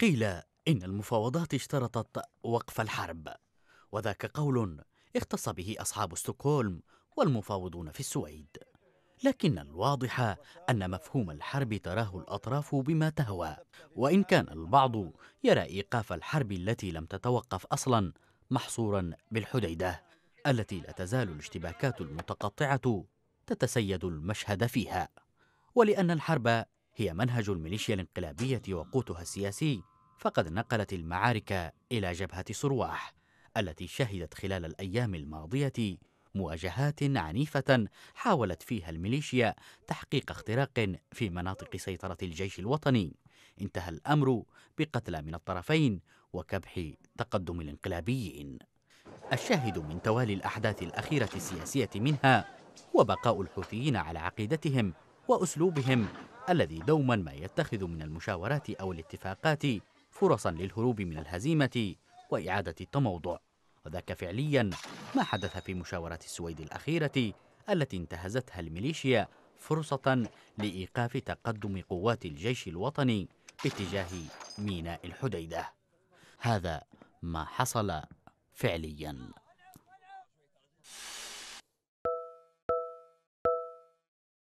قيل إن المفاوضات اشترطت وقف الحرب وذاك قول اختص به أصحاب ستوكهولم والمفاوضون في السويد لكن الواضح أن مفهوم الحرب تراه الأطراف بما تهوى وإن كان البعض يرى إيقاف الحرب التي لم تتوقف أصلا محصورا بالحديدة التي لا تزال الاشتباكات المتقطعة تتسيد المشهد فيها ولأن الحرب هي منهج الميليشيا الانقلابية وقوتها السياسي فقد نقلت المعارك إلى جبهة صرواح التي شهدت خلال الأيام الماضية مواجهات عنيفة حاولت فيها الميليشيا تحقيق اختراق في مناطق سيطرة الجيش الوطني انتهى الأمر بقتلى من الطرفين وكبح تقدم الانقلابيين الشاهد من توالي الأحداث الأخيرة السياسية منها هو بقاء الحوثيين على عقيدتهم وأسلوبهم الذي دوما ما يتخذ من المشاورات أو الاتفاقات فرصا للهروب من الهزيمة وإعادة التموضع وذاك فعليا ما حدث في مشاورة السويد الأخيرة التي انتهزتها الميليشيا فرصة لإيقاف تقدم قوات الجيش الوطني باتجاه ميناء الحديدة هذا ما حصل فعلياً